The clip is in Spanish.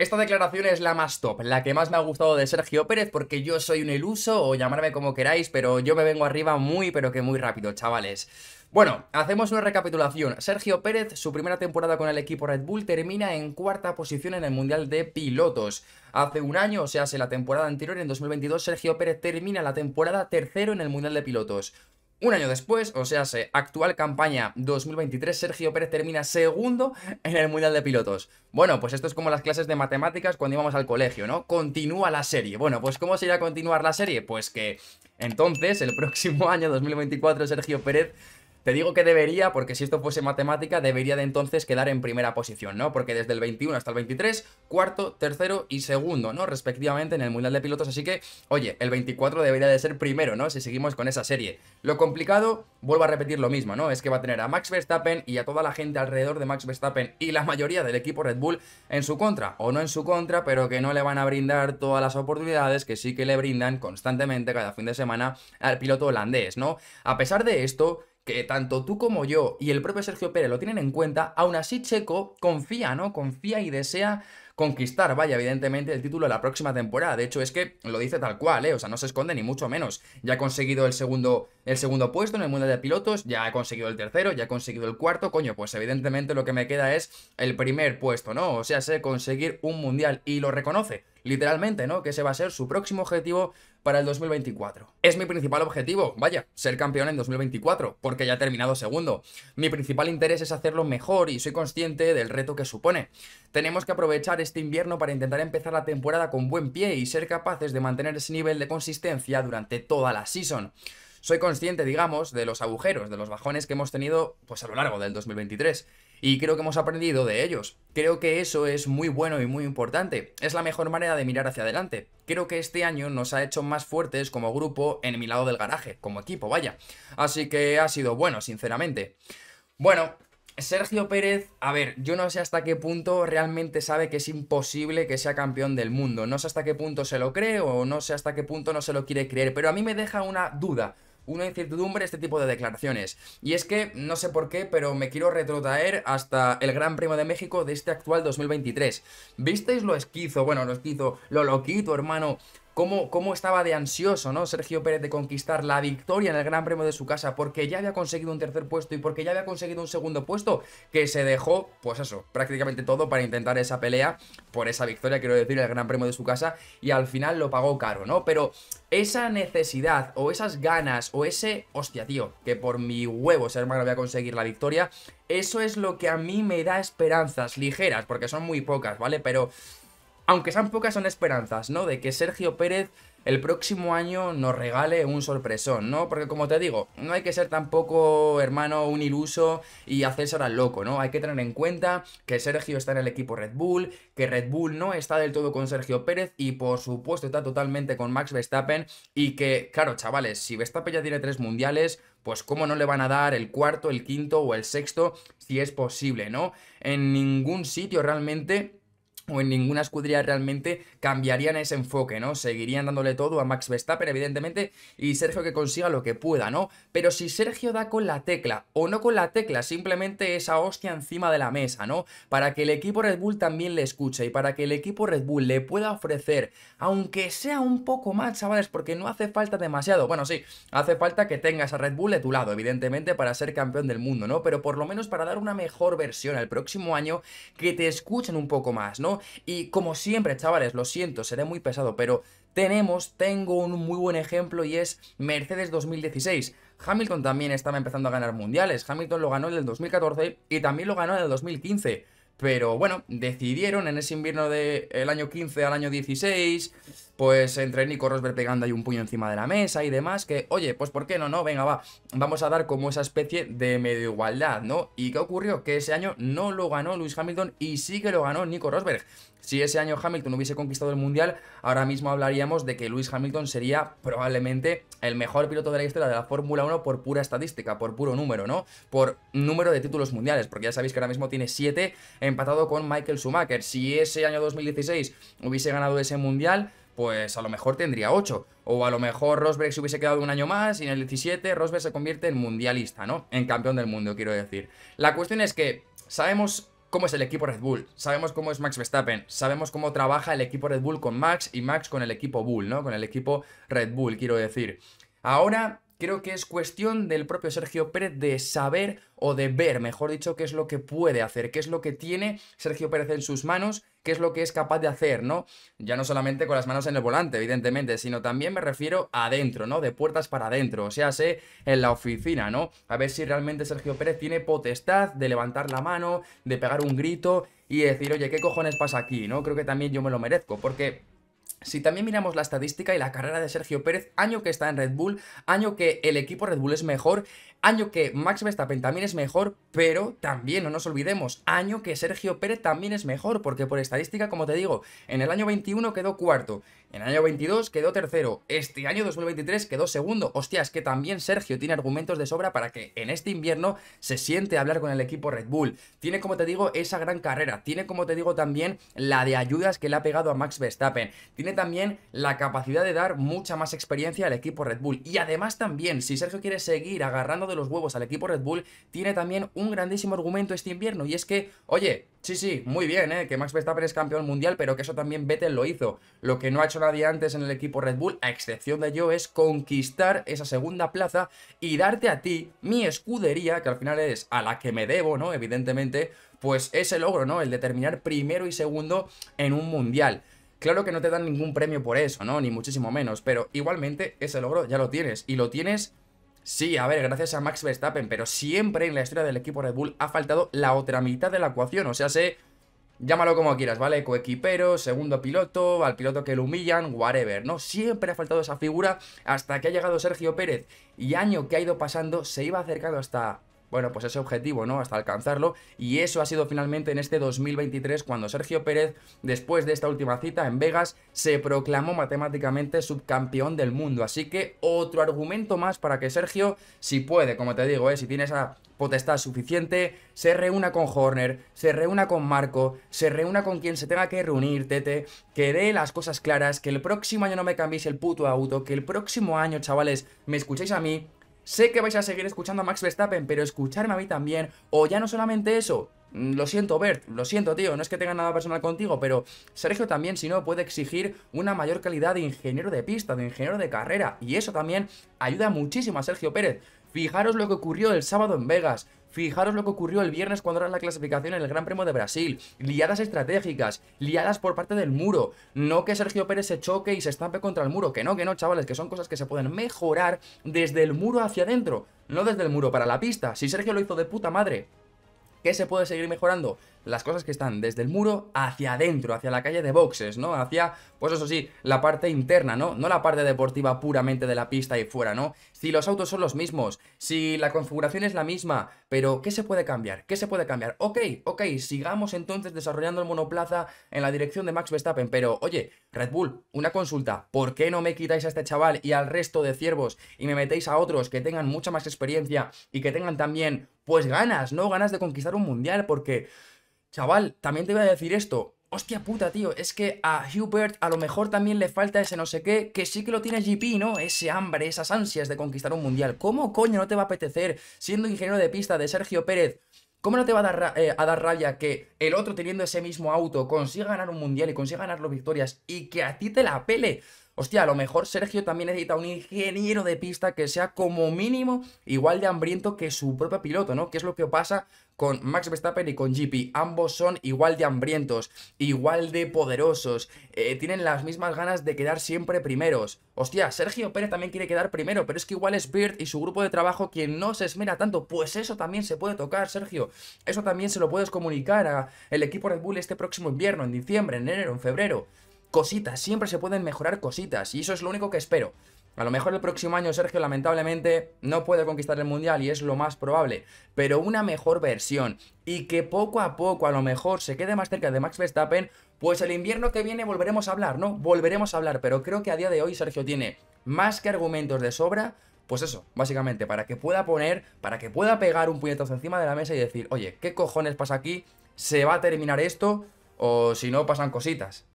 Esta declaración es la más top, la que más me ha gustado de Sergio Pérez porque yo soy un iluso o llamarme como queráis, pero yo me vengo arriba muy pero que muy rápido, chavales. Bueno, hacemos una recapitulación. Sergio Pérez, su primera temporada con el equipo Red Bull, termina en cuarta posición en el Mundial de Pilotos. Hace un año, o sea, hace la temporada anterior, en 2022, Sergio Pérez termina la temporada tercero en el Mundial de Pilotos. Un año después, o sea, actual campaña 2023, Sergio Pérez termina segundo en el Mundial de Pilotos. Bueno, pues esto es como las clases de matemáticas cuando íbamos al colegio, ¿no? Continúa la serie. Bueno, pues ¿cómo se irá a continuar la serie? Pues que entonces, el próximo año, 2024, Sergio Pérez te digo que debería, porque si esto fuese matemática, debería de entonces quedar en primera posición, ¿no? Porque desde el 21 hasta el 23, cuarto, tercero y segundo, ¿no? Respectivamente en el Mundial de Pilotos, así que, oye, el 24 debería de ser primero, ¿no? Si seguimos con esa serie. Lo complicado, vuelvo a repetir lo mismo, ¿no? Es que va a tener a Max Verstappen y a toda la gente alrededor de Max Verstappen y la mayoría del equipo Red Bull en su contra, o no en su contra, pero que no le van a brindar todas las oportunidades que sí que le brindan constantemente cada fin de semana al piloto holandés, ¿no? A pesar de esto, que tanto tú como yo y el propio Sergio Pérez lo tienen en cuenta, aún así Checo confía, ¿no? Confía y desea conquistar, vaya, evidentemente, el título de la próxima temporada. De hecho, es que lo dice tal cual, ¿eh? O sea, no se esconde ni mucho menos. Ya ha conseguido el segundo, el segundo puesto en el mundo de pilotos, ya ha conseguido el tercero, ya ha conseguido el cuarto. Coño, pues evidentemente lo que me queda es el primer puesto, ¿no? O sea, sé conseguir un mundial y lo reconoce literalmente, ¿no? Que ese va a ser su próximo objetivo para el 2024. Es mi principal objetivo, vaya, ser campeón en 2024, porque ya he terminado segundo. Mi principal interés es hacerlo mejor y soy consciente del reto que supone. Tenemos que aprovechar este este invierno para intentar empezar la temporada con buen pie y ser capaces de mantener ese nivel de consistencia durante toda la season soy consciente, digamos, de los agujeros, de los bajones que hemos tenido pues a lo largo del 2023 y creo que hemos aprendido de ellos. Creo que eso es muy bueno y muy importante. Es la mejor manera de mirar hacia adelante. Creo que este año nos ha hecho más fuertes como grupo en mi lado del garaje, como equipo, vaya. Así que ha sido bueno, sinceramente. Bueno, Sergio Pérez, a ver, yo no sé hasta qué punto realmente sabe que es imposible que sea campeón del mundo. No sé hasta qué punto se lo cree o no sé hasta qué punto no se lo quiere creer, pero a mí me deja una duda una incertidumbre este tipo de declaraciones. Y es que, no sé por qué, pero me quiero retrotraer hasta el Gran Premio de México de este actual 2023. ¿Visteis lo esquizo? Bueno, lo esquizo, lo loquito, hermano, Cómo, estaba de ansioso, ¿no? Sergio Pérez de conquistar la victoria en el Gran Premio de su casa, porque ya había conseguido un tercer puesto y porque ya había conseguido un segundo puesto, que se dejó, pues eso, prácticamente todo para intentar esa pelea por esa victoria, quiero decir, el Gran Premio de su casa, y al final lo pagó caro, ¿no? Pero esa necesidad, o esas ganas, o ese, hostia, tío, que por mi huevo, hermano, voy a conseguir la victoria, eso es lo que a mí me da esperanzas ligeras, porque son muy pocas, ¿vale? Pero aunque sean pocas, son esperanzas, ¿no? De que Sergio Pérez el próximo año nos regale un sorpresón, ¿no? Porque como te digo, no hay que ser tampoco, hermano, un iluso y hacerse ahora loco, ¿no? Hay que tener en cuenta que Sergio está en el equipo Red Bull, que Red Bull no está del todo con Sergio Pérez y por supuesto está totalmente con Max Verstappen y que, claro, chavales, si Verstappen ya tiene tres mundiales, pues cómo no le van a dar el cuarto, el quinto o el sexto si es posible, ¿no? En ningún sitio realmente o en ninguna escudería realmente cambiarían ese enfoque, ¿no? Seguirían dándole todo a Max Verstappen, evidentemente, y Sergio que consiga lo que pueda, ¿no? Pero si Sergio da con la tecla, o no con la tecla, simplemente esa hostia encima de la mesa, ¿no? Para que el equipo Red Bull también le escuche y para que el equipo Red Bull le pueda ofrecer, aunque sea un poco más, chavales, porque no hace falta demasiado. Bueno, sí, hace falta que tengas a Red Bull de tu lado, evidentemente, para ser campeón del mundo, ¿no? Pero por lo menos para dar una mejor versión al próximo año, que te escuchen un poco más, ¿no? Y como siempre, chavales, lo siento, seré muy pesado, pero tenemos, tengo un muy buen ejemplo y es Mercedes 2016. Hamilton también estaba empezando a ganar mundiales. Hamilton lo ganó en el 2014 y también lo ganó en el 2015. Pero bueno, decidieron en ese invierno del año 15 al año 16 pues entre Nico Rosberg pegando ahí un puño encima de la mesa y demás, que oye, pues ¿por qué no? No, venga, va, vamos a dar como esa especie de medio igualdad, ¿no? ¿Y qué ocurrió? Que ese año no lo ganó Luis Hamilton y sí que lo ganó Nico Rosberg. Si ese año Hamilton hubiese conquistado el Mundial, ahora mismo hablaríamos de que Luis Hamilton sería probablemente el mejor piloto de la historia de la Fórmula 1 por pura estadística, por puro número, ¿no? Por número de títulos mundiales, porque ya sabéis que ahora mismo tiene 7 empatado con Michael Schumacher. Si ese año 2016 hubiese ganado ese Mundial, pues a lo mejor tendría 8. O a lo mejor Rosberg se hubiese quedado un año más y en el 17 Rosberg se convierte en mundialista, ¿no? En campeón del mundo, quiero decir. La cuestión es que sabemos cómo es el equipo Red Bull, sabemos cómo es Max Verstappen, sabemos cómo trabaja el equipo Red Bull con Max y Max con el equipo Bull, ¿no? Con el equipo Red Bull, quiero decir. Ahora creo que es cuestión del propio Sergio Pérez de saber o de ver, mejor dicho, qué es lo que puede hacer, qué es lo que tiene Sergio Pérez en sus manos, qué es lo que es capaz de hacer, ¿no? Ya no solamente con las manos en el volante, evidentemente, sino también me refiero adentro, ¿no? De puertas para adentro, o sea, sé en la oficina, ¿no? A ver si realmente Sergio Pérez tiene potestad de levantar la mano, de pegar un grito y decir, oye, ¿qué cojones pasa aquí, ¿no? Creo que también yo me lo merezco, porque si también miramos la estadística y la carrera de Sergio Pérez, año que está en Red Bull, año que el equipo Red Bull es mejor, año que Max Verstappen también es mejor, pero también, no nos olvidemos, año que Sergio Pérez también es mejor, porque por estadística, como te digo, en el año 21 quedó cuarto, en el año 22 quedó tercero, este año 2023 quedó segundo. Hostias, que también Sergio tiene argumentos de sobra para que en este invierno se siente a hablar con el equipo Red Bull. Tiene, como te digo, esa gran carrera. Tiene, como te digo, también la de ayudas que le ha pegado a Max Verstappen. Tiene también la capacidad de dar mucha más experiencia al equipo Red Bull. Y además también, si Sergio quiere seguir agarrando de los huevos al equipo Red Bull, tiene también un grandísimo argumento este invierno. Y es que, oye, Sí, sí, muy bien, ¿eh? que Max Verstappen es campeón mundial, pero que eso también Vettel lo hizo. Lo que no ha hecho nadie antes en el equipo Red Bull, a excepción de yo, es conquistar esa segunda plaza y darte a ti, mi escudería, que al final es a la que me debo, ¿no? Evidentemente, pues ese logro, ¿no? El de terminar primero y segundo en un mundial. Claro que no te dan ningún premio por eso, ¿no? Ni muchísimo menos, pero igualmente ese logro ya lo tienes, y lo tienes Sí, a ver, gracias a Max Verstappen, pero siempre en la historia del equipo Red Bull ha faltado la otra mitad de la ecuación, o sea, se... Llámalo como quieras, ¿vale? Coequipero, segundo piloto, al piloto que lo humillan, whatever, ¿no? Siempre ha faltado esa figura hasta que ha llegado Sergio Pérez y año que ha ido pasando se iba acercando hasta bueno, pues ese objetivo, ¿no? Hasta alcanzarlo. Y eso ha sido finalmente en este 2023 cuando Sergio Pérez, después de esta última cita en Vegas, se proclamó matemáticamente subcampeón del mundo. Así que otro argumento más para que Sergio, si puede, como te digo, ¿eh? si tiene esa potestad suficiente, se reúna con Horner, se reúna con Marco, se reúna con quien se tenga que reunir, Tete, que dé las cosas claras, que el próximo año no me cambiéis el puto auto, que el próximo año, chavales, me escuchéis a mí, Sé que vais a seguir escuchando a Max Verstappen, pero escucharme a mí también, o ya no solamente eso, mm, lo siento, Bert, lo siento, tío, no es que tenga nada personal contigo, pero Sergio también, si no, puede exigir una mayor calidad de ingeniero de pista, de ingeniero de carrera, y eso también ayuda muchísimo a Sergio Pérez. Fijaros lo que ocurrió el sábado en Vegas. Fijaros lo que ocurrió el viernes cuando era la clasificación en el Gran Premio de Brasil. Liadas estratégicas, liadas por parte del muro. No que Sergio Pérez se choque y se estampe contra el muro. Que no, que no, chavales, que son cosas que se pueden mejorar desde el muro hacia adentro. No desde el muro para la pista. Si Sergio lo hizo de puta madre, ¿Qué se puede seguir mejorando? Las cosas que están desde el muro hacia adentro, hacia la calle de boxes, ¿no? Hacia, pues eso sí, la parte interna, ¿no? No la parte deportiva puramente de la pista y fuera, ¿no? Si los autos son los mismos, si la configuración es la misma, pero ¿qué se puede cambiar? ¿Qué se puede cambiar? Ok, ok, sigamos entonces desarrollando el monoplaza en la dirección de Max Verstappen, pero oye, Red Bull, una consulta, ¿por qué no me quitáis a este chaval y al resto de ciervos y me metéis a otros que tengan mucha más experiencia y que tengan también, pues ganas, ¿no? Ganas de conquistar un mundial, porque, chaval, también te voy a decir esto. Hostia puta, tío, es que a Hubert a lo mejor también le falta ese no sé qué, que sí que lo tiene GP, ¿no? Ese hambre, esas ansias de conquistar un mundial. ¿Cómo coño no te va a apetecer, siendo ingeniero de pista de Sergio Pérez, ¿Cómo no te va a dar, eh, a dar, rabia que el otro teniendo ese mismo auto consiga ganar un mundial y consiga ganar las victorias y que a ti te la pele? Hostia, a lo mejor Sergio también necesita un ingeniero de pista que sea como mínimo igual de hambriento que su propio piloto, ¿no? Que es lo que pasa con Max Verstappen y con GP. Ambos son igual de hambrientos, igual de poderosos, eh, tienen las mismas ganas de quedar siempre primeros. Hostia, Sergio Pérez también quiere quedar primero, pero es que igual es Bird y su grupo de trabajo quien no se esmera tanto. Pues eso también se puede tocar, Sergio. Eso también se lo puedes comunicar al equipo Red Bull este próximo invierno, en diciembre, en enero, en febrero cositas, siempre se pueden mejorar cositas y eso es lo único que espero. A lo mejor el próximo año Sergio lamentablemente no puede conquistar el Mundial y es lo más probable, pero una mejor versión y que poco a poco a lo mejor se quede más cerca de Max Verstappen, pues el invierno que viene volveremos a hablar, ¿no? Volveremos a hablar, pero creo que a día de hoy Sergio tiene más que argumentos de sobra, pues eso, básicamente, para que pueda poner, para que pueda pegar un puñetazo encima de la mesa y decir, oye, ¿qué cojones pasa aquí? ¿Se va a terminar esto? O si no, pasan cositas.